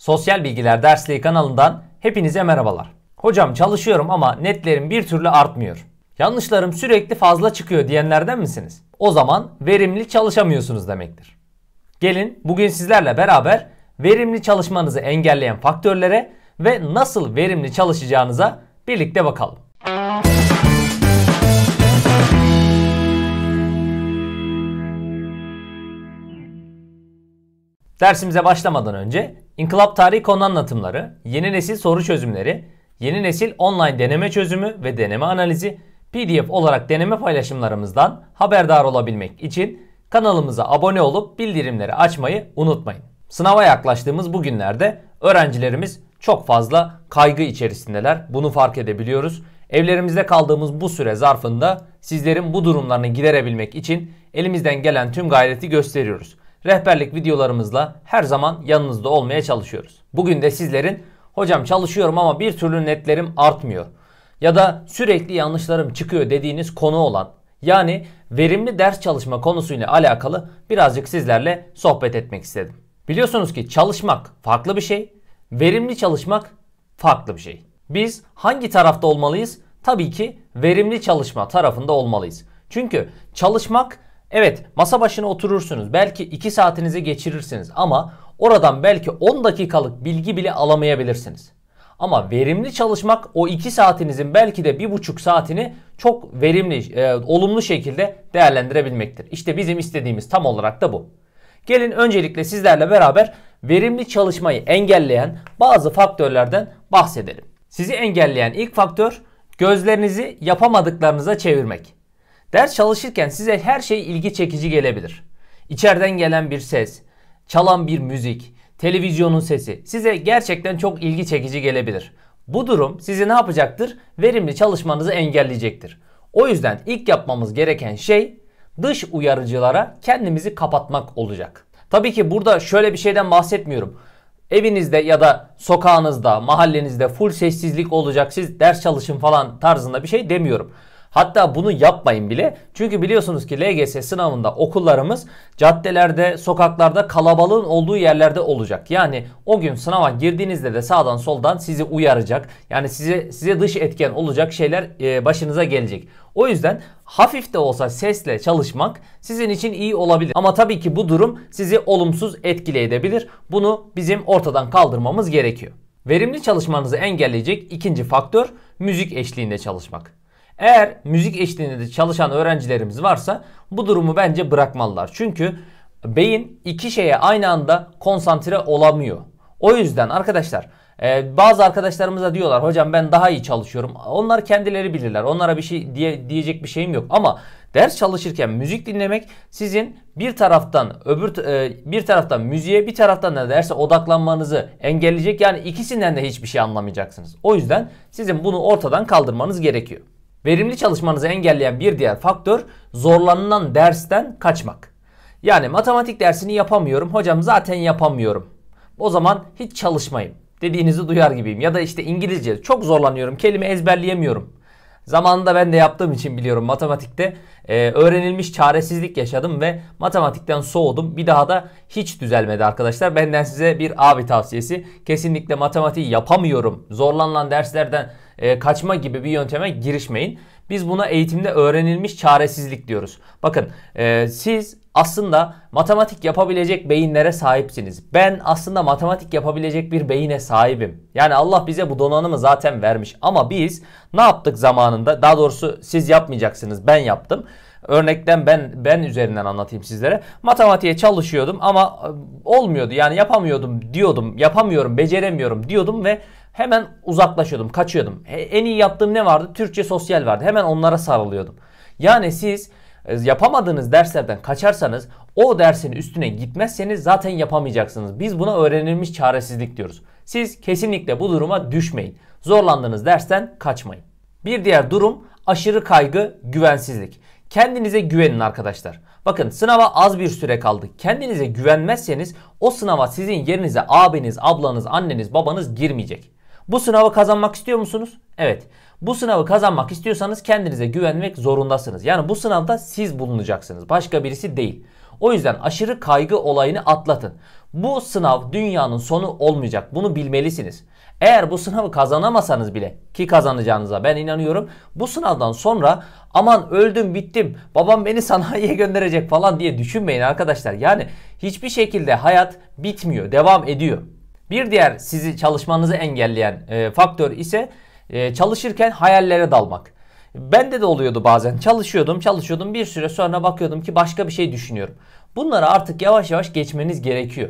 Sosyal Bilgiler Dersliği kanalından hepinize merhabalar. Hocam çalışıyorum ama netlerim bir türlü artmıyor. Yanlışlarım sürekli fazla çıkıyor diyenlerden misiniz? O zaman verimli çalışamıyorsunuz demektir. Gelin bugün sizlerle beraber verimli çalışmanızı engelleyen faktörlere ve nasıl verimli çalışacağınıza birlikte bakalım. Dersimize başlamadan önce İnkılap Tarihi Konu Anlatımları, Yeni Nesil Soru Çözümleri, Yeni Nesil Online Deneme Çözümü ve Deneme Analizi PDF olarak deneme paylaşımlarımızdan haberdar olabilmek için kanalımıza abone olup bildirimleri açmayı unutmayın. Sınava yaklaştığımız bu günlerde öğrencilerimiz çok fazla kaygı içerisindeler. Bunu fark edebiliyoruz. Evlerimizde kaldığımız bu süre zarfında sizlerin bu durumlarını giderebilmek için elimizden gelen tüm gayreti gösteriyoruz rehberlik videolarımızla her zaman yanınızda olmaya çalışıyoruz. Bugün de sizlerin hocam çalışıyorum ama bir türlü netlerim artmıyor ya da sürekli yanlışlarım çıkıyor dediğiniz konu olan yani verimli ders çalışma konusuyla alakalı birazcık sizlerle sohbet etmek istedim. Biliyorsunuz ki çalışmak farklı bir şey, verimli çalışmak farklı bir şey. Biz hangi tarafta olmalıyız? Tabii ki verimli çalışma tarafında olmalıyız. Çünkü çalışmak Evet masa başına oturursunuz. Belki 2 saatinizi geçirirsiniz ama oradan belki 10 dakikalık bilgi bile alamayabilirsiniz. Ama verimli çalışmak o 2 saatinizin belki de 1,5 saatini çok verimli, e, olumlu şekilde değerlendirebilmektir. İşte bizim istediğimiz tam olarak da bu. Gelin öncelikle sizlerle beraber verimli çalışmayı engelleyen bazı faktörlerden bahsedelim. Sizi engelleyen ilk faktör gözlerinizi yapamadıklarınıza çevirmek. Ders çalışırken size her şey ilgi çekici gelebilir. İçeriden gelen bir ses, çalan bir müzik, televizyonun sesi size gerçekten çok ilgi çekici gelebilir. Bu durum sizi ne yapacaktır? Verimli çalışmanızı engelleyecektir. O yüzden ilk yapmamız gereken şey dış uyarıcılara kendimizi kapatmak olacak. Tabii ki burada şöyle bir şeyden bahsetmiyorum. Evinizde ya da sokağınızda, mahallenizde full sessizlik olacak, siz ders çalışın falan tarzında bir şey demiyorum. Hatta bunu yapmayın bile. Çünkü biliyorsunuz ki LGS sınavında okullarımız caddelerde, sokaklarda, kalabalığın olduğu yerlerde olacak. Yani o gün sınava girdiğinizde de sağdan soldan sizi uyaracak. Yani size size dış etken olacak şeyler e, başınıza gelecek. O yüzden hafif de olsa sesle çalışmak sizin için iyi olabilir. Ama tabii ki bu durum sizi olumsuz etkileyebilir. Bunu bizim ortadan kaldırmamız gerekiyor. Verimli çalışmanızı engelleyecek ikinci faktör müzik eşliğinde çalışmak. Eğer müzik eşliğinde çalışan öğrencilerimiz varsa bu durumu bence bırakmalılar. Çünkü beyin iki şeye aynı anda konsantre olamıyor. O yüzden arkadaşlar ee, bazı arkadaşlarımıza diyorlar hocam ben daha iyi çalışıyorum. Onlar kendileri bilirler. Onlara bir şey diye, diyecek bir şeyim yok. Ama ders çalışırken müzik dinlemek sizin bir taraftan öbür e, bir taraftan müziğe bir taraftan da derse odaklanmanızı engelleyecek. Yani ikisinden de hiçbir şey anlamayacaksınız. O yüzden sizin bunu ortadan kaldırmanız gerekiyor. Verimli çalışmanızı engelleyen bir diğer faktör zorlanılan dersten kaçmak. Yani matematik dersini yapamıyorum. Hocam zaten yapamıyorum. O zaman hiç çalışmayayım dediğinizi duyar gibiyim. Ya da işte İngilizce çok zorlanıyorum. Kelime ezberleyemiyorum. Zamanında ben de yaptığım için biliyorum matematikte e, öğrenilmiş çaresizlik yaşadım ve matematikten soğudum. Bir daha da hiç düzelmedi arkadaşlar. Benden size bir abi tavsiyesi. Kesinlikle matematiği yapamıyorum. Zorlanılan derslerden e, kaçma gibi bir yönteme girişmeyin. Biz buna eğitimde öğrenilmiş çaresizlik diyoruz. Bakın e, siz aslında matematik yapabilecek beyinlere sahipsiniz. Ben aslında matematik yapabilecek bir beyine sahibim. Yani Allah bize bu donanımı zaten vermiş. Ama biz ne yaptık zamanında? Daha doğrusu siz yapmayacaksınız. Ben yaptım. Örnekten ben ben üzerinden anlatayım sizlere. Matematiğe çalışıyordum ama e, olmuyordu. Yani yapamıyordum diyordum. Yapamıyorum, beceremiyorum diyordum ve Hemen uzaklaşıyordum, kaçıyordum. E, en iyi yaptığım ne vardı? Türkçe sosyal vardı. Hemen onlara sarılıyordum. Yani siz e, yapamadığınız derslerden kaçarsanız o dersin üstüne gitmezseniz zaten yapamayacaksınız. Biz buna öğrenilmiş çaresizlik diyoruz. Siz kesinlikle bu duruma düşmeyin. Zorlandığınız dersten kaçmayın. Bir diğer durum aşırı kaygı, güvensizlik. Kendinize güvenin arkadaşlar. Bakın sınava az bir süre kaldı. Kendinize güvenmezseniz o sınava sizin yerinize abiniz, ablanız, anneniz, babanız girmeyecek. Bu sınavı kazanmak istiyor musunuz? Evet. Bu sınavı kazanmak istiyorsanız kendinize güvenmek zorundasınız. Yani bu sınavda siz bulunacaksınız. Başka birisi değil. O yüzden aşırı kaygı olayını atlatın. Bu sınav dünyanın sonu olmayacak. Bunu bilmelisiniz. Eğer bu sınavı kazanamasanız bile ki kazanacağınıza ben inanıyorum. Bu sınavdan sonra aman öldüm bittim babam beni sanayiye gönderecek falan diye düşünmeyin arkadaşlar. Yani hiçbir şekilde hayat bitmiyor devam ediyor. Bir diğer sizi çalışmanızı engelleyen e, faktör ise e, çalışırken hayallere dalmak. Bende de oluyordu bazen. Çalışıyordum, çalışıyordum. Bir süre sonra bakıyordum ki başka bir şey düşünüyorum. Bunları artık yavaş yavaş geçmeniz gerekiyor.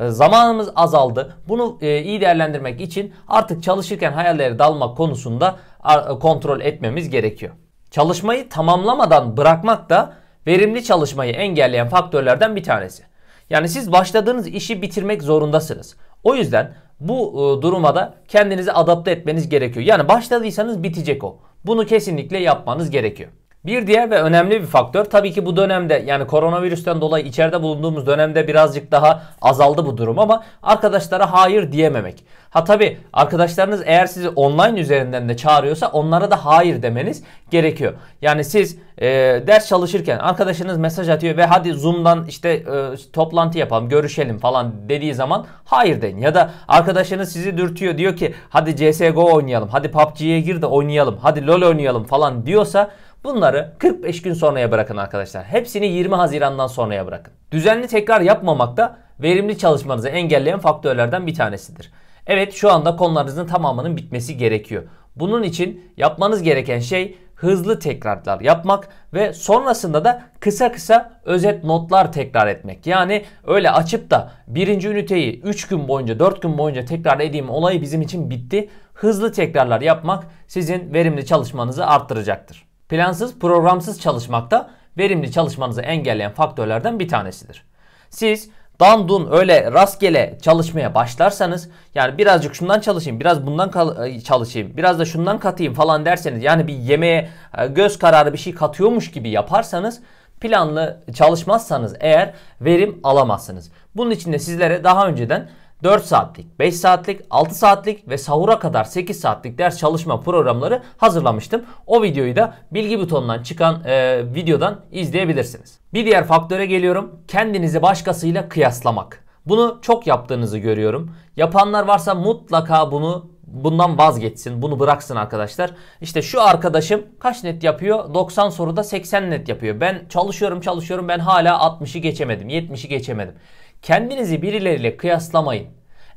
E, zamanımız azaldı. Bunu e, iyi değerlendirmek için artık çalışırken hayallere dalmak konusunda e, kontrol etmemiz gerekiyor. Çalışmayı tamamlamadan bırakmak da verimli çalışmayı engelleyen faktörlerden bir tanesi. Yani siz başladığınız işi bitirmek zorundasınız. O yüzden bu e, duruma da kendinizi adapte etmeniz gerekiyor. Yani başladıysanız bitecek o. Bunu kesinlikle yapmanız gerekiyor. Bir diğer ve önemli bir faktör tabii ki bu dönemde yani koronavirüsten dolayı içeride bulunduğumuz dönemde birazcık daha azaldı bu durum ama arkadaşlara hayır diyememek. Ha tabii arkadaşlarınız eğer sizi online üzerinden de çağırıyorsa onlara da hayır demeniz gerekiyor. Yani siz e, ders çalışırken arkadaşınız mesaj atıyor ve hadi Zoom'dan işte e, toplantı yapalım, görüşelim falan dediği zaman hayır deyin. Ya da arkadaşınız sizi dürtüyor diyor ki hadi CS:GO oynayalım, hadi PUBG'ye gir de oynayalım, hadi LoL oynayalım falan diyorsa Bunları 45 gün sonraya bırakın arkadaşlar. Hepsini 20 Haziran'dan sonraya bırakın. Düzenli tekrar yapmamak da verimli çalışmanızı engelleyen faktörlerden bir tanesidir. Evet şu anda konularınızın tamamının bitmesi gerekiyor. Bunun için yapmanız gereken şey hızlı tekrarlar yapmak ve sonrasında da kısa kısa özet notlar tekrar etmek. Yani öyle açıp da birinci üniteyi 3 gün boyunca 4 gün boyunca tekrar edeyim olayı bizim için bitti. Hızlı tekrarlar yapmak sizin verimli çalışmanızı arttıracaktır plansız, programsız çalışmak da verimli çalışmanızı engelleyen faktörlerden bir tanesidir. Siz dandun öyle rastgele çalışmaya başlarsanız yani birazcık şundan çalışayım biraz bundan e, çalışayım biraz da şundan katayım falan derseniz yani bir yemeğe e, göz kararı bir şey katıyormuş gibi yaparsanız planlı çalışmazsanız eğer verim alamazsınız. Bunun için de sizlere daha önceden 4 saatlik, 5 saatlik, 6 saatlik ve sahura kadar 8 saatlik ders çalışma programları hazırlamıştım. O videoyu da bilgi butonundan çıkan e, videodan izleyebilirsiniz. Bir diğer faktöre geliyorum. Kendinizi başkasıyla kıyaslamak. Bunu çok yaptığınızı görüyorum. Yapanlar varsa mutlaka bunu bundan vazgeçsin. Bunu bıraksın arkadaşlar. İşte şu arkadaşım kaç net yapıyor? 90 soruda 80 net yapıyor. Ben çalışıyorum çalışıyorum ben hala 60'ı geçemedim. 70'i geçemedim. Kendinizi birileriyle kıyaslamayın.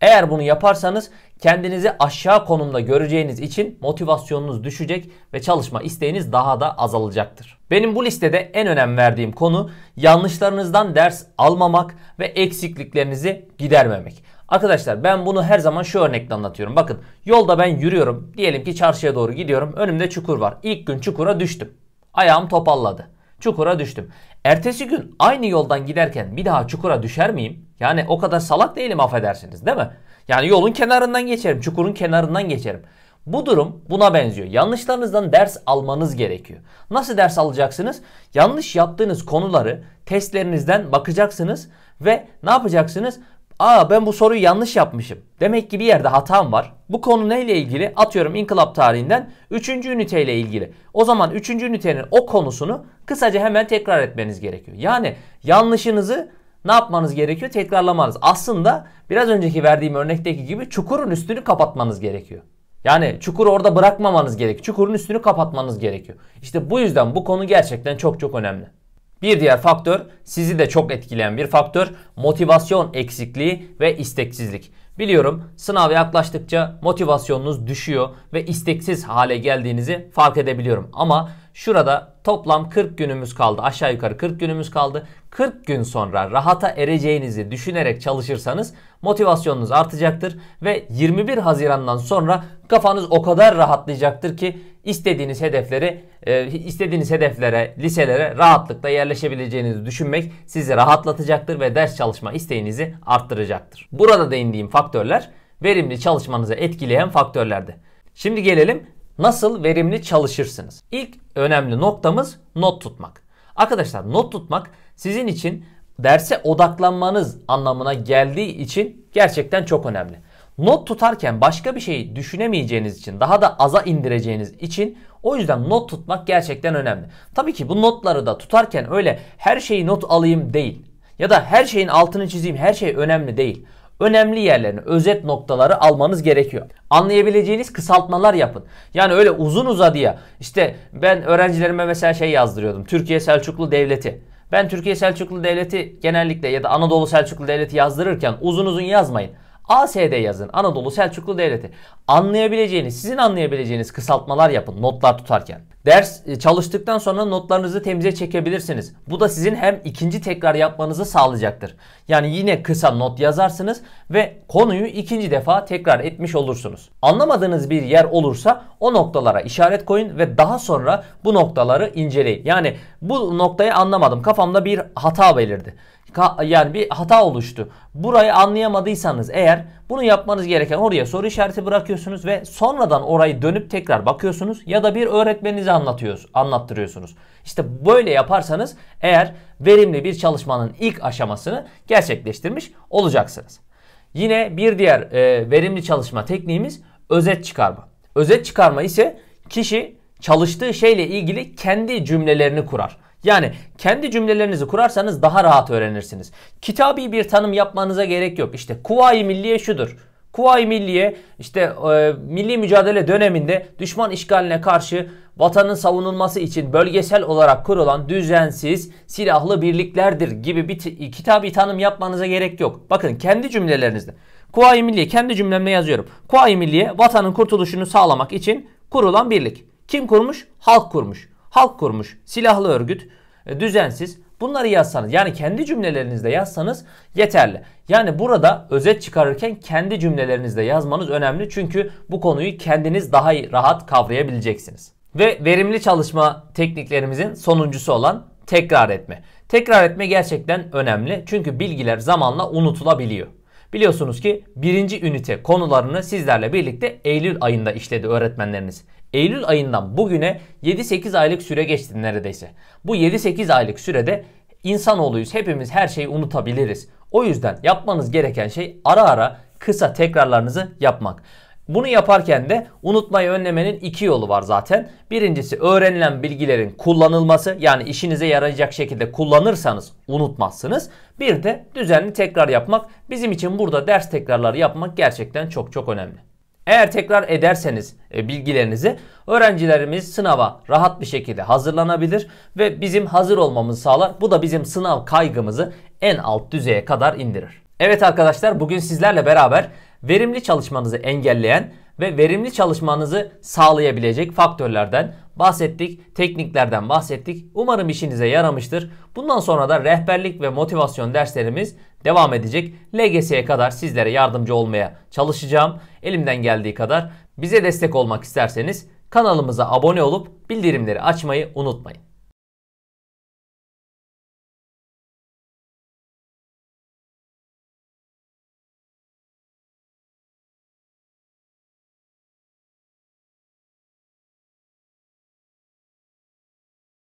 Eğer bunu yaparsanız kendinizi aşağı konumda göreceğiniz için motivasyonunuz düşecek ve çalışma isteğiniz daha da azalacaktır. Benim bu listede en önem verdiğim konu yanlışlarınızdan ders almamak ve eksikliklerinizi gidermemek. Arkadaşlar ben bunu her zaman şu örnekle anlatıyorum. Bakın yolda ben yürüyorum. Diyelim ki çarşıya doğru gidiyorum. Önümde çukur var. İlk gün çukura düştüm. Ayağım topalladı. Çukura düştüm. Ertesi gün aynı yoldan giderken bir daha çukura düşer miyim? Yani o kadar salak değilim affedersiniz değil mi? Yani yolun kenarından geçerim, çukurun kenarından geçerim. Bu durum buna benziyor. Yanlışlarınızdan ders almanız gerekiyor. Nasıl ders alacaksınız? Yanlış yaptığınız konuları testlerinizden bakacaksınız ve ne yapacaksınız? Aa ben bu soruyu yanlış yapmışım. Demek ki bir yerde hatam var. Bu konu neyle ilgili? Atıyorum inkılap tarihinden 3. üniteyle ilgili. O zaman 3. ünitenin o konusunu kısaca hemen tekrar etmeniz gerekiyor. Yani yanlışınızı ne yapmanız gerekiyor? Tekrarlamanız. Aslında biraz önceki verdiğim örnekteki gibi çukurun üstünü kapatmanız gerekiyor. Yani çukuru orada bırakmamanız gerekiyor. Çukurun üstünü kapatmanız gerekiyor. İşte bu yüzden bu konu gerçekten çok çok önemli. Bir diğer faktör sizi de çok etkileyen bir faktör motivasyon eksikliği ve isteksizlik. Biliyorum sınav yaklaştıkça motivasyonunuz düşüyor ve isteksiz hale geldiğinizi fark edebiliyorum ama Şurada toplam 40 günümüz kaldı. Aşağı yukarı 40 günümüz kaldı. 40 gün sonra rahata ereceğinizi düşünerek çalışırsanız motivasyonunuz artacaktır ve 21 Haziran'dan sonra kafanız o kadar rahatlayacaktır ki istediğiniz hedefleri e, istediğiniz hedeflere, liselere rahatlıkla yerleşebileceğinizi düşünmek sizi rahatlatacaktır ve ders çalışma isteğinizi arttıracaktır. Burada değindiğim faktörler verimli çalışmanızı etkileyen faktörlerdi. Şimdi gelelim nasıl verimli çalışırsınız? İlk önemli noktamız not tutmak. Arkadaşlar not tutmak sizin için derse odaklanmanız anlamına geldiği için gerçekten çok önemli. Not tutarken başka bir şey düşünemeyeceğiniz için, daha da aza indireceğiniz için o yüzden not tutmak gerçekten önemli. Tabii ki bu notları da tutarken öyle her şeyi not alayım değil. Ya da her şeyin altını çizeyim her şey önemli değil önemli yerlerini, özet noktaları almanız gerekiyor. Anlayabileceğiniz kısaltmalar yapın. Yani öyle uzun uzadıya işte ben öğrencilerime mesela şey yazdırıyordum. Türkiye Selçuklu Devleti. Ben Türkiye Selçuklu Devleti genellikle ya da Anadolu Selçuklu Devleti yazdırırken uzun uzun yazmayın. ASD yazın. Anadolu Selçuklu Devleti. Anlayabileceğiniz, sizin anlayabileceğiniz kısaltmalar yapın notlar tutarken. Ders e, çalıştıktan sonra notlarınızı temize çekebilirsiniz. Bu da sizin hem ikinci tekrar yapmanızı sağlayacaktır. Yani yine kısa not yazarsınız ve konuyu ikinci defa tekrar etmiş olursunuz. Anlamadığınız bir yer olursa o noktalara işaret koyun ve daha sonra bu noktaları inceleyin. Yani bu noktayı anlamadım. Kafamda bir hata belirdi yani bir hata oluştu. Burayı anlayamadıysanız eğer bunu yapmanız gereken oraya soru işareti bırakıyorsunuz ve sonradan orayı dönüp tekrar bakıyorsunuz ya da bir öğretmeninize anlatıyoruz, anlattırıyorsunuz. İşte böyle yaparsanız eğer verimli bir çalışmanın ilk aşamasını gerçekleştirmiş olacaksınız. Yine bir diğer e, verimli çalışma tekniğimiz özet çıkarma. Özet çıkarma ise kişi çalıştığı şeyle ilgili kendi cümlelerini kurar. Yani kendi cümlelerinizi kurarsanız daha rahat öğrenirsiniz. Kitabi bir tanım yapmanıza gerek yok. İşte kuvayi milliye şudur. Kuvayi Milliye işte e, milli mücadele döneminde düşman işgaline karşı vatanın savunulması için bölgesel olarak kurulan düzensiz silahlı birliklerdir gibi bir kitabi tanım yapmanıza gerek yok. Bakın kendi cümlelerinizde. Kuvayi Milliye kendi cümlemle yazıyorum. Kuvayi Milliye vatanın kurtuluşunu sağlamak için kurulan birlik. Kim kurmuş? Halk kurmuş halk kurmuş, silahlı örgüt, e, düzensiz. Bunları yazsanız yani kendi cümlelerinizde yazsanız yeterli. Yani burada özet çıkarırken kendi cümlelerinizde yazmanız önemli. Çünkü bu konuyu kendiniz daha iyi rahat kavrayabileceksiniz. Ve verimli çalışma tekniklerimizin sonuncusu olan tekrar etme. Tekrar etme gerçekten önemli. Çünkü bilgiler zamanla unutulabiliyor. Biliyorsunuz ki birinci ünite konularını sizlerle birlikte Eylül ayında işledi öğretmenleriniz. Eylül ayından bugüne 7-8 aylık süre geçti neredeyse. Bu 7-8 aylık sürede insanoğluyuz. Hepimiz her şeyi unutabiliriz. O yüzden yapmanız gereken şey ara ara kısa tekrarlarınızı yapmak. Bunu yaparken de unutmayı önlemenin iki yolu var zaten. Birincisi öğrenilen bilgilerin kullanılması yani işinize yarayacak şekilde kullanırsanız unutmazsınız. Bir de düzenli tekrar yapmak. Bizim için burada ders tekrarları yapmak gerçekten çok çok önemli. Eğer tekrar ederseniz e, bilgilerinizi öğrencilerimiz sınava rahat bir şekilde hazırlanabilir ve bizim hazır olmamızı sağlar. Bu da bizim sınav kaygımızı en alt düzeye kadar indirir. Evet arkadaşlar bugün sizlerle beraber verimli çalışmanızı engelleyen ve verimli çalışmanızı sağlayabilecek faktörlerden bahsettik, tekniklerden bahsettik. Umarım işinize yaramıştır. Bundan sonra da rehberlik ve motivasyon derslerimiz devam edecek. LGS'ye kadar sizlere yardımcı olmaya çalışacağım. Elimden geldiği kadar bize destek olmak isterseniz kanalımıza abone olup bildirimleri açmayı unutmayın.